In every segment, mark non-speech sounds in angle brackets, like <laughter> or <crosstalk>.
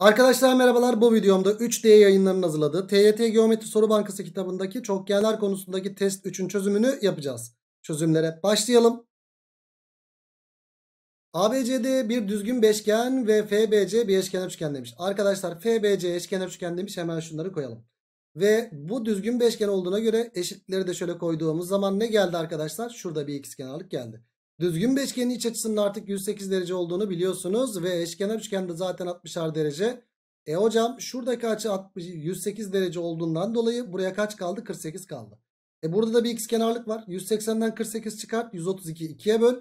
Arkadaşlar merhabalar bu videomda 3D yayınlarının hazırladığı TYT Geometri Soru Bankası kitabındaki çokgenler konusundaki test 3'ün çözümünü yapacağız. Çözümlere başlayalım. ABCD bir düzgün beşgen ve FBC bir eşkenar üçgen demiş. Arkadaşlar FBC eşkenar üçgen demiş hemen şunları koyalım. Ve bu düzgün beşgen olduğuna göre eşitleri de şöyle koyduğumuz zaman ne geldi arkadaşlar? Şurada bir ikizkenarlık geldi. Düzgün bir eşgenin iç açısının artık 108 derece olduğunu biliyorsunuz. Ve eşkenar üçgen de zaten 60'ar derece. E hocam şuradaki açı 60, 108 derece olduğundan dolayı buraya kaç kaldı? 48 kaldı. E burada da bir x kenarlık var. 180'den 48 çıkart. 132 2'ye böl.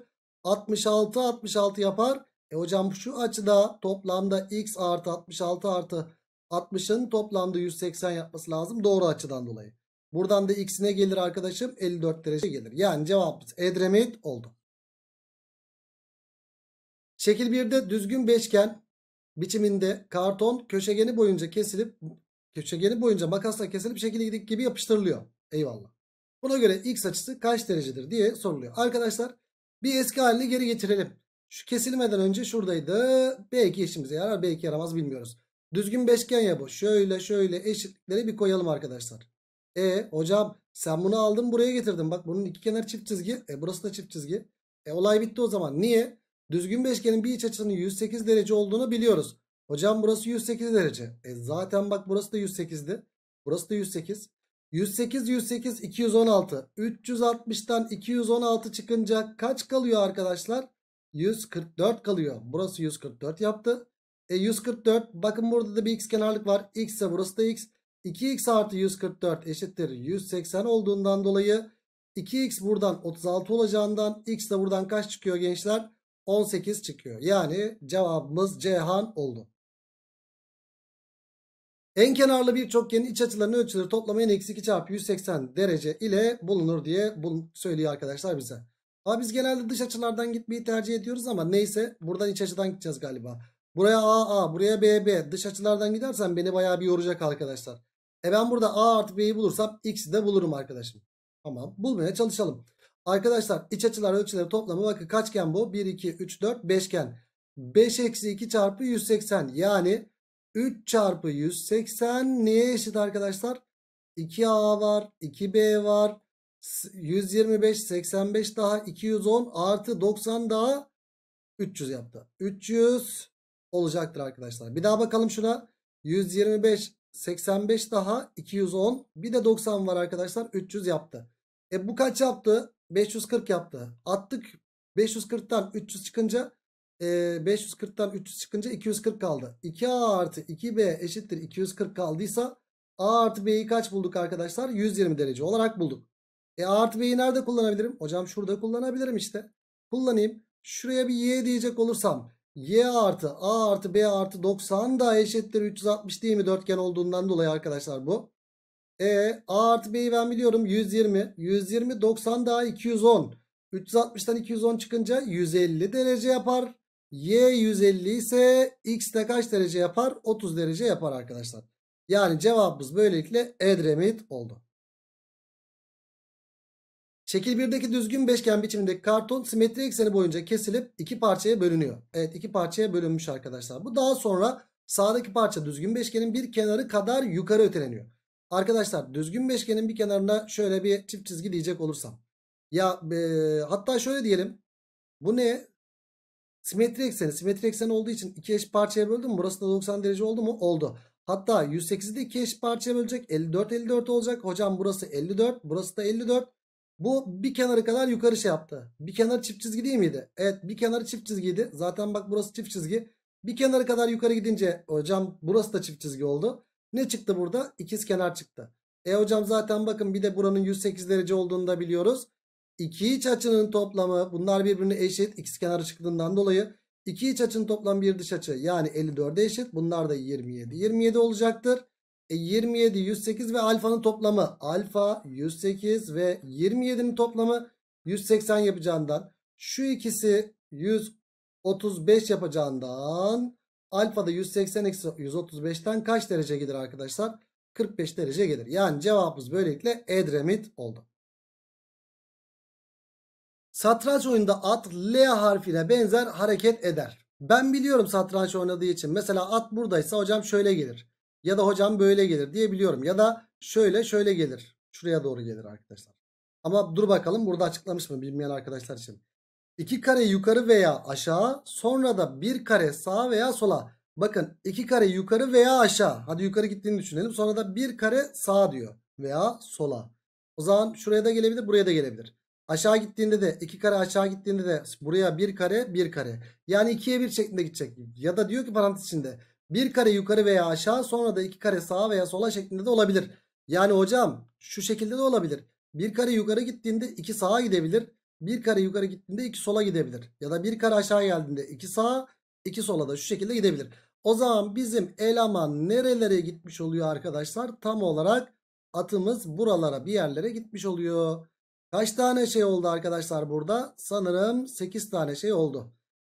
66 66 yapar. E hocam şu açıda toplamda x artı 66 artı 60'ın toplamda 180 yapması lazım. Doğru açıdan dolayı. Buradan da x ne gelir arkadaşım? 54 derece gelir. Yani cevabımız Edremit oldu. Şekil 1'de düzgün beşgen biçiminde karton köşegeni boyunca kesilip köşegeni boyunca makasla kesilip şekil gibi yapıştırılıyor. Eyvallah. Buna göre x açısı kaç derecedir diye soruluyor. Arkadaşlar bir eski haline geri getirelim. Şu kesilmeden önce şuradaydı. Belki işimize yarar belki yaramaz bilmiyoruz. Düzgün beşgen ya bu. Şöyle şöyle eşitlikleri bir koyalım arkadaşlar. E hocam sen bunu aldın buraya getirdin. Bak bunun iki kenar çift çizgi. E burası da çift çizgi. E olay bitti o zaman. Niye? Düzgün beşgenin bir iç açısının 108 derece olduğunu biliyoruz. Hocam burası 108 derece. E zaten bak burası da 108'di. Burası da 108. 108 108 216. 360'tan 216 çıkınca kaç kalıyor arkadaşlar? 144 kalıyor. Burası 144 yaptı. E 144 bakın burada da bir x kenarlık var. X ise burası da x. 2x artı 144 eşittir 180 olduğundan dolayı 2x buradan 36 olacağından x de buradan kaç çıkıyor gençler? 18 çıkıyor. Yani cevabımız Cihan oldu. En kenarlı bir çokgenin iç açılarının ölçüleri toplamı en eksi 2 çarpı 180 derece ile bulunur diye söylüyor arkadaşlar bize. Ama biz genelde dış açılardan gitmeyi tercih ediyoruz ama neyse buradan iç açıdan gideceğiz galiba. Buraya AA, buraya BB dış açılardan gidersen beni bayağı bir yoracak arkadaşlar. E ben burada A artı B'yi bulursam X'i de bulurum arkadaşım. Tamam bulmaya çalışalım. Arkadaşlar iç açılar ölçüleri toplamı bakın kaçgen bu? 1, 2, 3, 4, 5'gen. 5 eksi 2 çarpı 180 yani 3 çarpı 180 neye eşit arkadaşlar? 2A var 2B var 125 85 daha 210 artı 90 daha 300 yaptı. 300 olacaktır arkadaşlar. Bir daha bakalım şuna. 125 85 daha 210 bir de 90 var arkadaşlar 300 yaptı. E bu kaç yaptı? 540 yaptı. Attık 540'tan 300 çıkınca e, 540'tan 300 çıkınca 240 kaldı. 2A artı 2B eşittir 240 kaldıysa A artı B'yi kaç bulduk arkadaşlar? 120 derece olarak bulduk. E A artı B'yi nerede kullanabilirim? Hocam şurada kullanabilirim işte. Kullanayım. Şuraya bir Y diyecek olursam Y artı A artı B artı 90 da eşittir 360 değil mi dörtgen olduğundan dolayı arkadaşlar bu. E A artı B'yi ben biliyorum 120. 120 90 daha 210. 360'tan 210 çıkınca 150 derece yapar. Y 150 ise X de kaç derece yapar? 30 derece yapar arkadaşlar. Yani cevabımız böylelikle Edremit oldu. Şekil 1'deki düzgün beşgen biçimindeki karton simetri ekseni boyunca kesilip iki parçaya bölünüyor. Evet iki parçaya bölünmüş arkadaşlar. Bu daha sonra sağdaki parça düzgün beşgenin bir kenarı kadar yukarı öteleniyor. Arkadaşlar düzgün beşgenin bir kenarına şöyle bir çift çizgi diyecek olursam. Ya e, hatta şöyle diyelim. Bu ne? Simetri ekseni. Simetri ekseni olduğu için iki eş parçaya böldüm. Burası da 90 derece oldu mu? Oldu. Hatta 108'i de iki eş parçaya bölecek. 54 54 olacak. Hocam burası 54. Burası da 54. Bu bir kenarı kadar yukarı şey yaptı. Bir kenar çift çizgi değil miydi? Evet bir kenarı çift çizgiydi. Zaten bak burası çift çizgi. Bir kenarı kadar yukarı gidince hocam burası da çift çizgi oldu. Ne çıktı burada? İkiz kenar çıktı. E hocam zaten bakın bir de buranın 108 derece olduğunu da biliyoruz. İki iç açının toplamı bunlar birbirine eşit ikiz kenarı çıktığından dolayı iki iç açının toplam bir dış açı yani 54'e eşit. Bunlar da 27. 27 olacaktır. E 27, 108 ve alfanın toplamı. Alfa 108 ve 27'nin toplamı 180 yapacağından şu ikisi 135 yapacağından Alfa'da 180 eksi 135'ten kaç derece gelir arkadaşlar? 45 derece gelir. Yani cevabımız böylelikle Edremit oldu. Satranç oyunda at L harfine benzer hareket eder. Ben biliyorum satranç oynadığı için. Mesela at buradaysa hocam şöyle gelir. Ya da hocam böyle gelir diye biliyorum. Ya da şöyle şöyle gelir. Şuraya doğru gelir arkadaşlar. Ama dur bakalım burada açıklamış mı bilmeyen arkadaşlar için. 2 kare yukarı veya aşağı sonra da 1 kare sağa veya sola. Bakın 2 kare yukarı veya aşağı. Hadi yukarı gittiğini düşünelim. Sonra da 1 kare sağa diyor veya sola. O zaman şuraya da gelebilir buraya da gelebilir. Aşağı gittiğinde de 2 kare aşağı gittiğinde de buraya 1 kare 1 kare. Yani 2'ye 1 şeklinde gidecek. Ya da diyor ki parantez içinde 1 kare yukarı veya aşağı sonra da 2 kare sağa veya sola şeklinde de olabilir. Yani hocam şu şekilde de olabilir. 1 kare yukarı gittiğinde 2 sağa gidebilir bir kare yukarı gittiğinde iki sola gidebilir. Ya da bir kare aşağı geldiğinde iki sağa iki sola da şu şekilde gidebilir. O zaman bizim eleman nerelere gitmiş oluyor arkadaşlar? Tam olarak atımız buralara bir yerlere gitmiş oluyor. Kaç tane şey oldu arkadaşlar burada? Sanırım 8 tane şey oldu.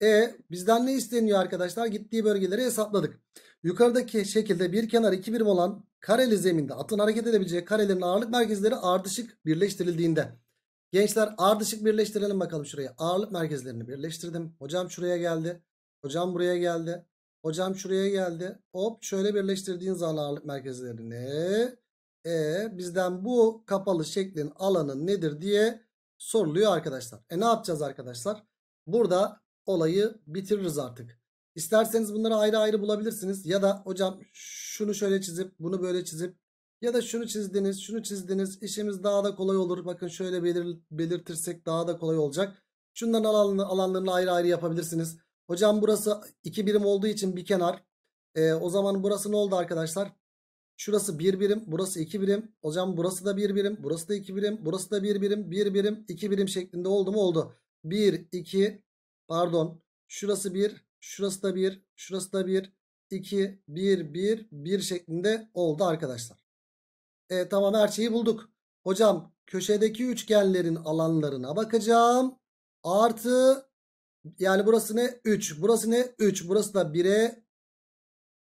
E bizden ne isteniyor arkadaşlar? Gittiği bölgeleri hesapladık. Yukarıdaki şekilde bir kenar 2 birim olan kareli zeminde atın hareket edebileceği karelerin ağırlık merkezleri ardışık birleştirildiğinde Gençler ardışık birleştirelim bakalım şuraya. Ağırlık merkezlerini birleştirdim. Hocam şuraya geldi. Hocam buraya geldi. Hocam şuraya geldi. Hop şöyle birleştirdiğin zaman ağırlık merkezlerini. E bizden bu kapalı şeklin alanı nedir diye soruluyor arkadaşlar. E ne yapacağız arkadaşlar? Burada olayı bitiririz artık. İsterseniz bunları ayrı ayrı bulabilirsiniz. Ya da hocam şunu şöyle çizip bunu böyle çizip ya da şunu çizdiniz, şunu çizdiniz. İşimiz daha da kolay olur. Bakın şöyle belir, belirtirsek daha da kolay olacak. Şunların alanını, alanlarını ayrı ayrı yapabilirsiniz. Hocam burası iki birim olduğu için bir kenar. E, o zaman burası ne oldu arkadaşlar? Şurası bir birim, burası iki birim. Hocam burası da bir birim, burası da iki birim, burası da bir birim, bir birim, iki birim şeklinde oldu mu? Oldu. Bir, iki, pardon. Şurası bir, şurası da bir, şurası da bir, iki, bir, bir, bir şeklinde oldu arkadaşlar. E, tamam her şeyi bulduk. Hocam köşedeki üçgenlerin alanlarına bakacağım. Artı yani burası ne? 3. Burası ne? 3. Burası da 1'e.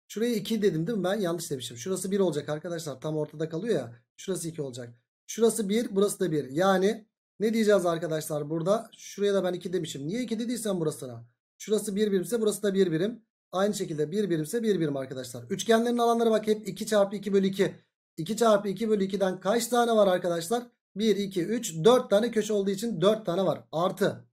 Şurayı 2 dedim değil mi ben? Yanlış demişim. Şurası 1 olacak arkadaşlar. Tam ortada kalıyor ya. Şurası 2 olacak. Şurası 1. Burası da 1. Yani ne diyeceğiz arkadaşlar burada? Şuraya da ben 2 demişim. Niye 2 dediysem burasına? Şurası 1 birimse burası da 1 birim. Aynı şekilde 1 birimse 1 birim arkadaşlar. Üçgenlerin alanları bak hep 2 çarpı 2 bölü 2. 2 çarpı 2 bölü 2'den kaç tane var arkadaşlar? 1, 2, 3, 4 tane köşe olduğu için 4 tane var. Artı.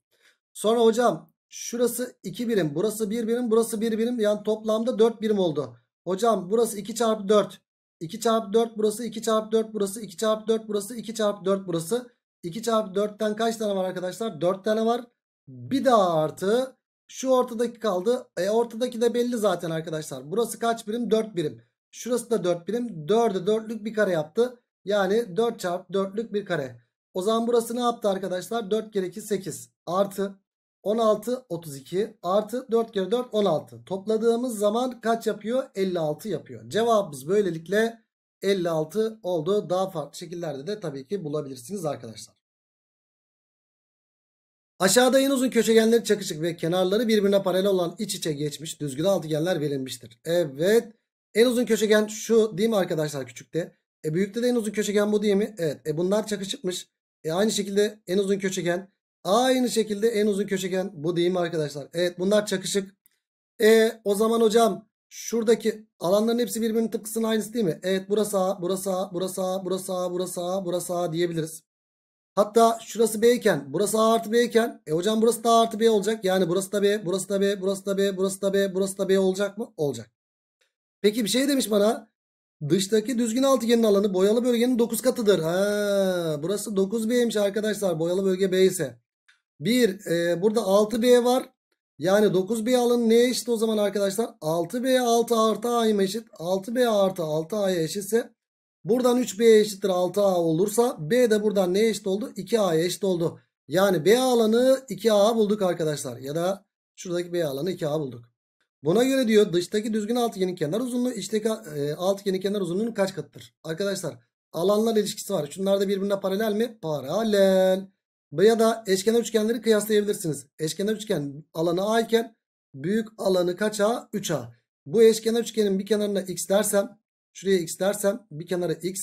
Sonra hocam şurası 2 birim. Burası 1 birim. Burası 1 birim. Yani toplamda 4 birim oldu. Hocam burası 2 çarpı 4. 2 çarpı 4 burası. 2 çarpı 4 burası. 2 çarpı 4 burası. 2 çarpı 4 burası. 2 çarpı 4'ten kaç tane var arkadaşlar? 4 tane var. Bir daha artı. Şu ortadaki kaldı. E ortadaki de belli zaten arkadaşlar. Burası kaç birim? 4 birim. Şurası da 4 birim. 4'e 4'lük bir kare yaptı. Yani 4 çarpı 4'lük bir kare. O zaman burası ne yaptı arkadaşlar? 4 kere 2 8 artı 16 32 artı 4 kere 4 16. Topladığımız zaman kaç yapıyor? 56 yapıyor. Cevabımız böylelikle 56 oldu. Daha farklı şekillerde de tabii ki bulabilirsiniz arkadaşlar. Aşağıda en uzun köşegenleri çakışık ve kenarları birbirine paralel olan iç içe geçmiş düzgün altıgenler verilmiştir. Evet. En uzun köşegen şu değil mi arkadaşlar küçükte? E büyükte de en uzun köşegen bu değil mi? Evet. E bunlar çakışıkmış. E aynı şekilde en uzun köşegen. Aynı şekilde en uzun köşegen bu değil mi arkadaşlar? Evet bunlar çakışık. E o zaman hocam şuradaki alanların hepsi birbirinin tıpkısının aynısı değil mi? Evet burası A, burası A, burası A, burası A, burası A, burası A diyebiliriz. Hatta şurası B iken burası A artı B iken e hocam burası da A artı B olacak. Yani burası da B, burası da B, burası da B, burası da B, burası da B olacak mı? Olacak. Peki bir şey demiş bana. Dıştaki düzgün altıgenin alanı boyalı bölgenin 9 katıdır. Ha, burası 9B'ymiş arkadaşlar. Boyalı bölge B ise. 1. E, burada 6B var. Yani 9B alanı neye eşit o zaman arkadaşlar? 6B 6 artı A'ya eşit? 6B artı 6A'ya eşitse buradan 3B eşittir 6A olursa B de buradan neye eşit oldu? 2A'ya eşit oldu. Yani B alanı 2A bulduk arkadaşlar. Ya da şuradaki B alanı 2A bulduk. Buna göre diyor dıştaki düzgün altıgenin kenar uzunluğu içteki e, altıgenin kenar uzunluğunun kaç katıdır? Arkadaşlar alanlar ilişkisi var. Şunlar da birbirine paralel mi? Paralel. Ya da eşkenar üçgenleri kıyaslayabilirsiniz. Eşkenar üçgen alanı A iken büyük alanı kaç A? 3 A. Bu eşkenar üçgenin bir kenarına x dersem şuraya x dersem bir kenara x.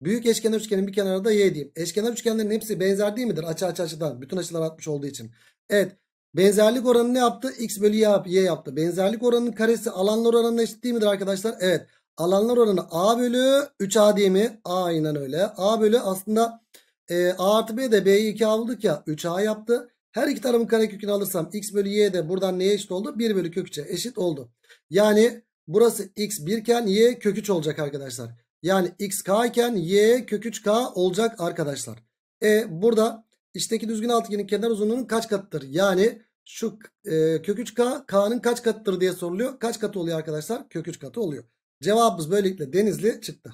Büyük eşkenar üçgenin bir kenarına da y diyeyim. Eşkenar üçgenlerin hepsi benzer değil midir? Açı açı açıdan. Bütün açılar atmış olduğu için. Evet. Benzerlik oranı ne yaptı? X bölü Y, y yaptı. Benzerlik oranının karesi alanlar oranına eşit değil midir arkadaşlar? Evet. Alanlar oranı A bölü 3A diye mi? A aynen öyle. A bölü aslında e, A artı B de B'yi 2 aldık ya. 3A yaptı. Her iki tarafın karekökünü alırsam x bölü y de buradan neye eşit oldu? 1 bölü kök 3'e eşit oldu. Yani burası x 1 iken y kök 3 olacak arkadaşlar. Yani x k iken y kök 3 k olacak arkadaşlar. E burada İçteki düzgün altıgenin kenar uzunluğunun kaç katıdır? Yani şu e, kök 3K K'nın kaç katıdır diye soruluyor. Kaç katı oluyor arkadaşlar? Kök 3 katı oluyor. Cevabımız böylelikle denizli çıktı.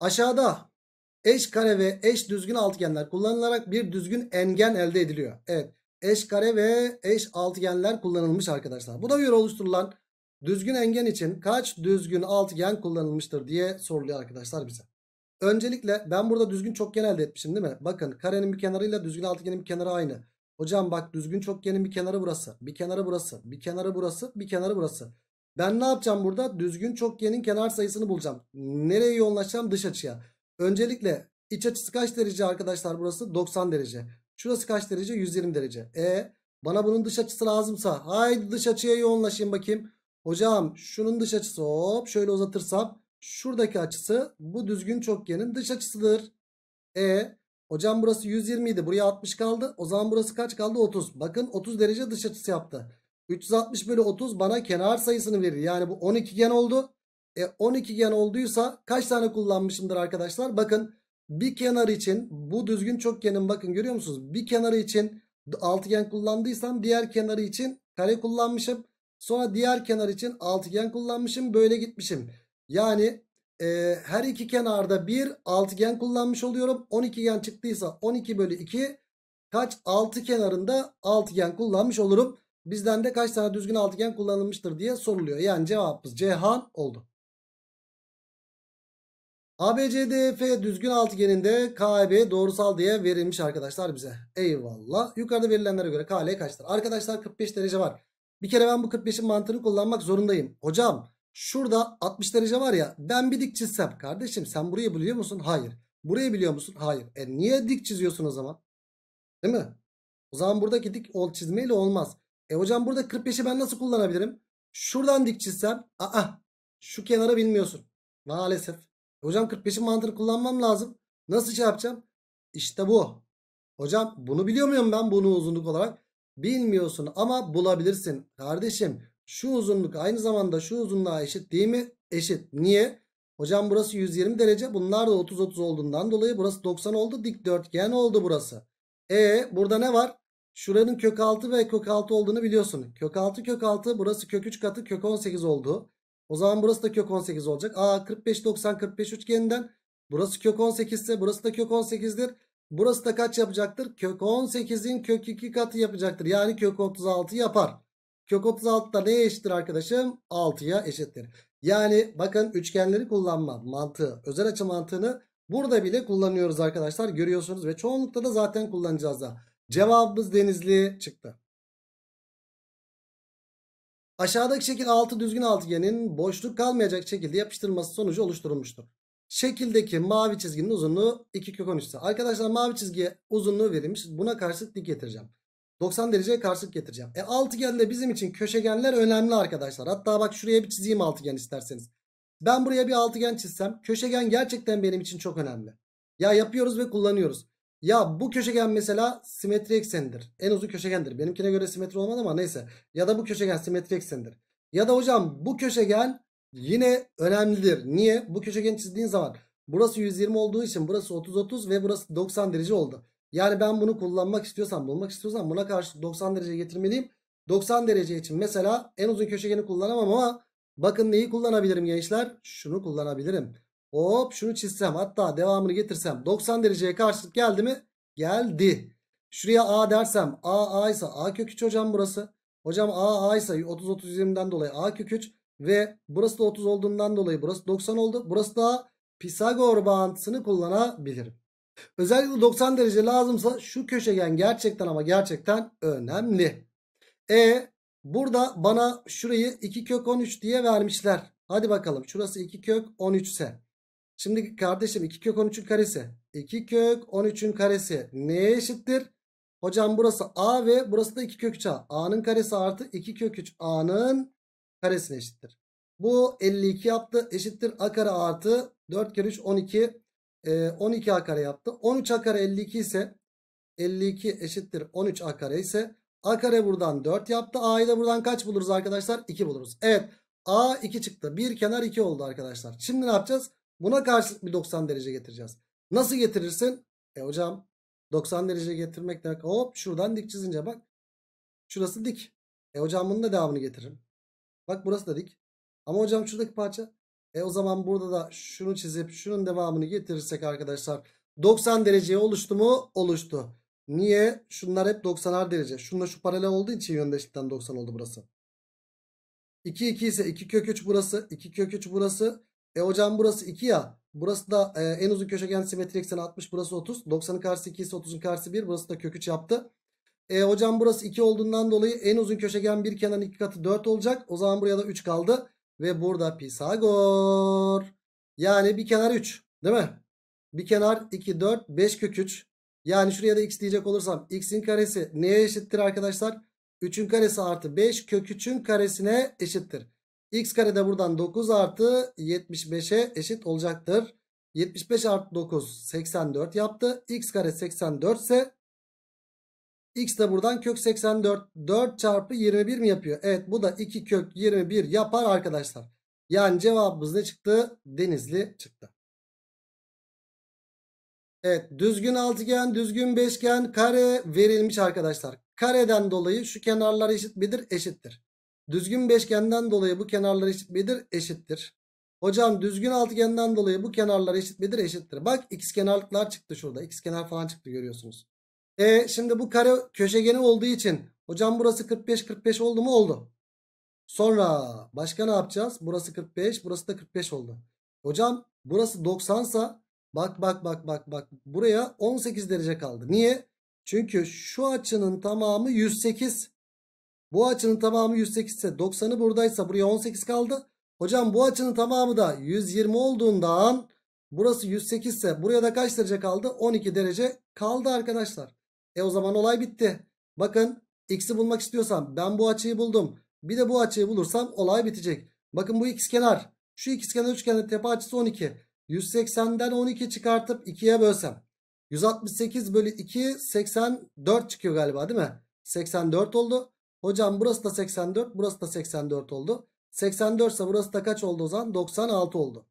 Aşağıda eş kare ve eş düzgün altıgenler kullanılarak bir düzgün engen elde ediliyor. Evet eş kare ve eş altıgenler kullanılmış arkadaşlar. Bu da göre oluşturulan düzgün engen için kaç düzgün altıgen kullanılmıştır diye soruluyor arkadaşlar bize. Öncelikle ben burada düzgün çokgen elde etmişim değil mi? Bakın karenin bir kenarıyla düzgün altıgenin bir kenarı aynı. Hocam bak düzgün çokgenin bir kenarı burası. Bir kenarı burası. Bir kenarı burası. Bir kenarı burası. Ben ne yapacağım burada? Düzgün çokgenin kenar sayısını bulacağım. Nereye yoğunlaşacağım? Dış açıya. Öncelikle iç açısı kaç derece arkadaşlar burası? 90 derece. Şurası kaç derece? 120 derece. E bana bunun dış açısı lazımsa haydi dış açıya yoğunlaşayım bakayım. Hocam şunun dış açısı hop şöyle uzatırsam şuradaki açısı bu düzgün çokgenin dış açısıdır. E hocam burası 120 idi. Buraya 60 kaldı. O zaman burası kaç kaldı? 30. Bakın 30 derece dış açısı yaptı. 360 bölü 30 bana kenar sayısını verir. Yani bu 12 gen oldu. E 12 gen olduysa kaç tane kullanmışımdır arkadaşlar? Bakın bir kenar için bu düzgün çokgenin bakın görüyor musunuz? Bir kenarı için altıgen kullandıysam diğer kenarı için kare kullanmışım. Sonra diğer kenar için altıgen kullanmışım. Böyle gitmişim. Yani e, her iki kenarda bir altıgen kullanmış oluyorum. 12 gen çıktıysa 12 bölü 2 kaç altı kenarında altıgen kullanmış olurum. Bizden de kaç tane düzgün altıgen kullanılmıştır diye soruluyor. Yani cevabımız Cihan oldu. ABCDF düzgün altıgeninde KB doğrusal diye verilmiş arkadaşlar bize. Eyvallah. Yukarıda verilenlere göre KL kaçtır? Arkadaşlar 45 derece var. Bir kere ben bu 45'in mantığını kullanmak zorundayım. Hocam Şurada 60 derece var ya ben bir dik çizsem. Kardeşim sen burayı biliyor musun? Hayır. Burayı biliyor musun? Hayır. E niye dik çiziyorsun o zaman? Değil mi? O zaman buradaki dik ol çizmeyle olmaz. E hocam burada 45'i ben nasıl kullanabilirim? Şuradan dik çizsem. Aa şu kenara bilmiyorsun. Maalesef. E hocam 45'in mantığını kullanmam lazım. Nasıl şey yapacağım? İşte bu. Hocam bunu biliyor muyum ben bunu uzunluk olarak? Bilmiyorsun ama bulabilirsin. Kardeşim şu uzunluk aynı zamanda şu uzunluğa eşit değil mi? Eşit. Niye? Hocam burası 120 derece. Bunlar da 30-30 olduğundan dolayı burası 90 oldu. Dikdörtgen oldu burası. E burada ne var? Şuranın kök 6 ve kök 6 olduğunu biliyorsun. Kök 6 kök 6 burası kök 3 katı kök 18 oldu. O zaman burası da kök 18 olacak. Aa 45 90 45 üçgeninden burası kök 18 ise burası da kök 18'dir. Burası da kaç yapacaktır? Kök 18'in kök 2 katı yapacaktır. Yani kök 36 yapar. Kök 36 da neye eşittir arkadaşım? 6'ya eşittir. Yani bakın üçgenleri kullanma mantığı. Özel açı mantığını burada bile kullanıyoruz arkadaşlar. Görüyorsunuz ve çoğunlukta da zaten kullanacağız da. Cevabımız denizli çıktı. Aşağıdaki şekil 6 düzgün altıgenin boşluk kalmayacak şekilde yapıştırılması sonucu oluşturulmuştur. Şekildeki mavi çizginin uzunluğu 2 kök 13 ise. Arkadaşlar mavi çizgiye uzunluğu verilmiş. Buna karşılık dik getireceğim. 90 dereceye karşılık getireceğim. E altıgende bizim için köşegenler önemli arkadaşlar. Hatta bak şuraya bir çizeyim altıgen isterseniz. Ben buraya bir altıgen çizsem köşegen gerçekten benim için çok önemli. Ya yapıyoruz ve kullanıyoruz. Ya bu köşegen mesela simetri eksenidir. En uzun köşegendir. Benimkine göre simetri olmadı ama neyse. Ya da bu köşegen simetri eksenidir. Ya da hocam bu köşegen yine önemlidir. Niye? Bu köşegen çizdiğin zaman burası 120 olduğu için burası 30-30 ve burası 90 derece oldu. Yani ben bunu kullanmak istiyorsam bulmak istiyorsam buna karşı 90 derece getirmeliyim. 90 derece için mesela en uzun köşegeni kullanamam ama bakın neyi kullanabilirim gençler? Şunu kullanabilirim. Hop şunu çizsem hatta devamını getirsem 90 dereceye karşılık geldi mi? Geldi. Şuraya A dersem A A ise A kök 3 hocam burası. Hocam A A ise 30-30-20'den dolayı A kök 3 ve burası da 30 olduğundan dolayı burası 90 oldu. Burası da Pisagor bağıntısını kullanabilirim. Özellikle 90 derece lazımsa şu köşegen gerçekten ama gerçekten önemli. E burada bana şurayı 2 kök 13 diye vermişler. Hadi bakalım şurası 2 kök 13 ise. Şimdi kardeşim 2 kök 13'ün karesi. 2 kök 13'ün karesi neye eşittir? Hocam burası a ve burası da 2 kök 3 a. a'nın karesi artı 2 kök 3 a'nın karesine eşittir. Bu 52 yaptı eşittir a kare artı 4 kere 3 12 12a ee, kare yaptı. 13a kare 52 ise 52 eşittir 13a kare ise a kare buradan 4 yaptı. a'yı da buradan kaç buluruz arkadaşlar? 2 buluruz. Evet a 2 çıktı. Bir kenar 2 oldu arkadaşlar. Şimdi ne yapacağız? Buna karşılık bir 90 derece getireceğiz. Nasıl getirirsin? E hocam 90 derece getirmek demek hop şuradan dik çizince bak. Şurası dik. E hocam bunun da devamını getiririm. Bak burası da dik. Ama hocam şuradaki parça e o zaman burada da şunu çizip şunun devamını getirirsek arkadaşlar 90 dereceye oluştu mu? Oluştu. Niye? Şunlar hep 90'ar derece. Şunla şu paralel olduğu için yöndeşlikten 90 oldu burası. 2 2 ise 2 kök 3 burası. 2 kök 3 burası. E hocam burası 2 ya. Burası da e, en uzun köşegen simetri ekseni 60. Burası 30. 90'ın karşısı 2 ise 30'un karşısı 1. Burası da kök 3 yaptı. E hocam burası 2 olduğundan dolayı en uzun köşegen bir kenarın 2 katı 4 olacak. O zaman buraya da 3 kaldı. Ve burada Pisagor. Yani bir kenar 3 değil mi? Bir kenar 2, 4, 5 kök 3. Yani şuraya da x diyecek olursam x'in karesi neye eşittir arkadaşlar? 3'ün karesi artı 5 kök 3'ün karesine eşittir. x kare de buradan 9 artı 75'e eşit olacaktır. 75 artı 9 84 yaptı. x kare 84 ise X de buradan kök 84. 4 çarpı 21 mi yapıyor? Evet bu da 2 kök 21 yapar arkadaşlar. Yani cevabımız ne çıktı? Denizli çıktı. Evet düzgün altıgen düzgün beşgen kare verilmiş arkadaşlar. Kareden dolayı şu kenarlar eşit midir? Eşittir. Düzgün beşgenden dolayı bu kenarlar eşit midir? Eşittir. Hocam düzgün altıgenden dolayı bu kenarlar eşit midir? Eşittir. Bak x kenarlıklar çıktı şurada. X kenar falan çıktı görüyorsunuz. E şimdi bu kare köşegeni olduğu için hocam burası 45 45 oldu mu? Oldu. Sonra başka ne yapacağız? Burası 45 burası da 45 oldu. Hocam burası 90 sa bak bak bak bak bak buraya 18 derece kaldı. Niye? Çünkü şu açının tamamı 108. Bu açının tamamı 108 ise 90'ı buradaysa buraya 18 kaldı. Hocam bu açının tamamı da 120 olduğundan burası 108 ise buraya da kaç derece kaldı? 12 derece kaldı arkadaşlar. E o zaman olay bitti. Bakın x'i bulmak istiyorsam ben bu açıyı buldum. Bir de bu açıyı bulursam olay bitecek. Bakın bu x kenar. Şu x kenar üçgenin tepe açısı 12. 180'den 12 çıkartıp 2'ye bölsem. 168 bölü 2 84 çıkıyor galiba değil mi? 84 oldu. Hocam burası da 84 burası da 84 oldu. 84 ise burası da kaç oldu o zaman? 96 oldu.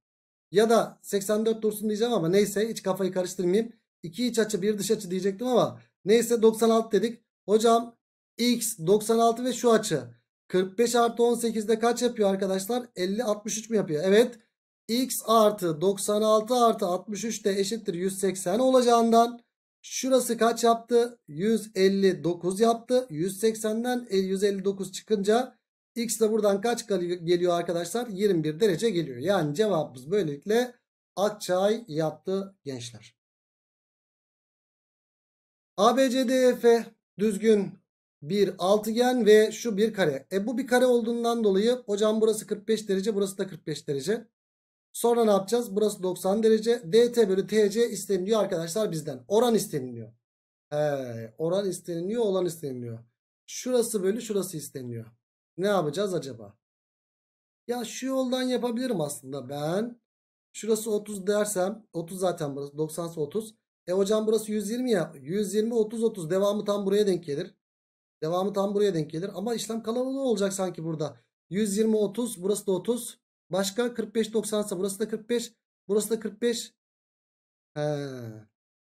Ya da 84 dursun diyeceğim ama neyse hiç kafayı karıştırmayayım. 2 iç açı 1 dış açı diyecektim ama Neyse 96 dedik. Hocam x 96 ve şu açı. 45 artı 18 de kaç yapıyor arkadaşlar? 50 63 mi yapıyor? Evet. x artı 96 artı 63 de eşittir 180 olacağından şurası kaç yaptı? 159 yaptı. 180'den 159 çıkınca x de buradan kaç geliyor arkadaşlar? 21 derece geliyor. Yani cevabımız böylelikle Akçay yaptı gençler. ABCDEF düzgün bir altıgen ve şu bir kare. E bu bir kare olduğundan dolayı hocam burası 45 derece burası da 45 derece. Sonra ne yapacağız? Burası 90 derece. DT bölü TC isteniliyor arkadaşlar bizden. Oran isteniliyor. He, oran isteniliyor olan isteniliyor. Şurası bölü şurası isteniliyor. Ne yapacağız acaba? Ya şu yoldan yapabilirim aslında ben. Şurası 30 dersem 30 zaten burası 90 30. E hocam burası 120 ya. 120 30 30 devamı tam buraya denk gelir. Devamı tam buraya denk gelir. Ama işlem kalabalığı olacak sanki burada. 120 30 burası da 30. Başka 45 90 ise burası da 45. Burası da 45. He.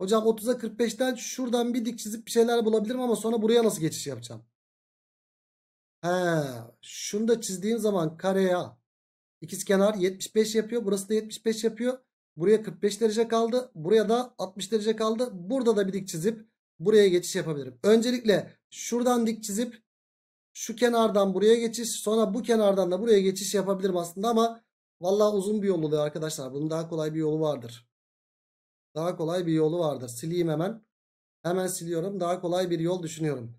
Hocam 30'a 45'ten şuradan bir dik çizip bir şeyler bulabilirim ama sonra buraya nasıl geçiş yapacağım? He. Şunu da çizdiğim zaman kareye ikiz kenar 75 yapıyor. Burası da 75 yapıyor. Buraya 45 derece kaldı. Buraya da 60 derece kaldı. Burada da bir dik çizip buraya geçiş yapabilirim. Öncelikle şuradan dik çizip şu kenardan buraya geçiş sonra bu kenardan da buraya geçiş yapabilirim aslında ama valla uzun bir yolu oluyor arkadaşlar. Bunun daha kolay bir yolu vardır. Daha kolay bir yolu vardır. Sileyim hemen. Hemen siliyorum. Daha kolay bir yol düşünüyorum.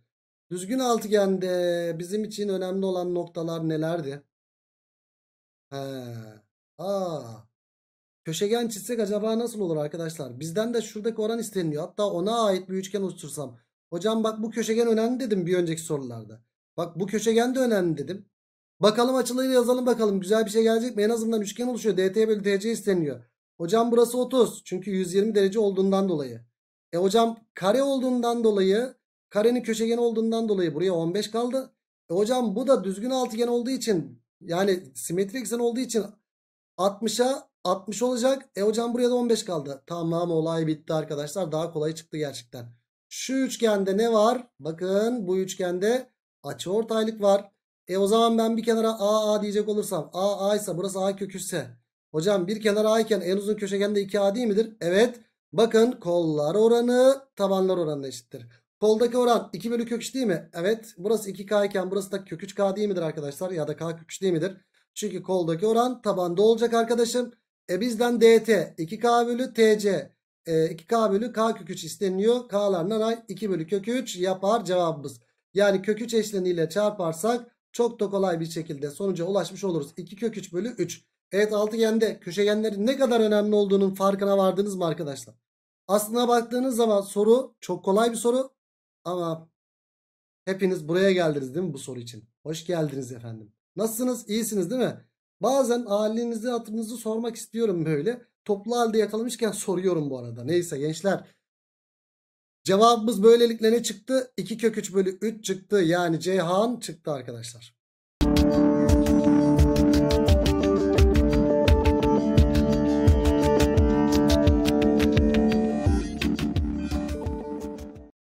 Düzgün altıgende bizim için önemli olan noktalar nelerdi? He. Aa. Köşegen çizsek acaba nasıl olur arkadaşlar? Bizden de şuradaki oran isteniyor Hatta ona ait bir üçgen oluştursam. Hocam bak bu köşegen önemli dedim bir önceki sorularda. Bak bu köşegen de önemli dedim. Bakalım açıları yazalım bakalım. Güzel bir şey gelecek mi? En azından üçgen oluşuyor. DT bölü DC isteniyor. Hocam burası 30. Çünkü 120 derece olduğundan dolayı. E hocam kare olduğundan dolayı karenin köşegen olduğundan dolayı buraya 15 kaldı. E hocam bu da düzgün altıgen olduğu için yani simetrik eksen olduğu için 60'a 60 olacak. E hocam buraya da 15 kaldı. Tamam olay bitti arkadaşlar. Daha kolay çıktı gerçekten. Şu üçgende ne var? Bakın bu üçgende açıortaylık var. E o zaman ben bir kenara AA diyecek olursam AA ise burası A köküse. Hocam bir kenara A iken en uzun köşegen de 2A değil midir? Evet. Bakın kollar oranı tabanlar oranına eşittir. Koldaki oran 2 bölü kök 3 değil mi? Evet. Burası 2K iken burası da kök 3K değil midir arkadaşlar? Ya da K kök 3 değil midir? Çünkü koldaki oran tabanda olacak arkadaşım. E bizden DT 2K bölü TC e, 2K bölü K kök 3 isteniyor. K'lar nanay 2 bölü kök 3 yapar cevabımız. Yani kök 3 eşleniyle çarparsak çok da kolay bir şekilde sonuca ulaşmış oluruz. 2 kök 3 bölü 3. Evet altıgende köşegenlerin ne kadar önemli olduğunun farkına vardınız mı arkadaşlar? Aslına baktığınız zaman soru çok kolay bir soru. Ama hepiniz buraya geldiniz değil mi bu soru için? Hoş geldiniz efendim. Nasılsınız? İyisiniz değil mi? Bazen halinizi hatırınızı sormak istiyorum böyle. Toplu halde yakalamışken <laughs> soruyorum bu arada. Neyse gençler. Cevabımız böylelikle ne çıktı? 2 kök 3 bölü 3 çıktı. Yani Ceyhan çıktı arkadaşlar.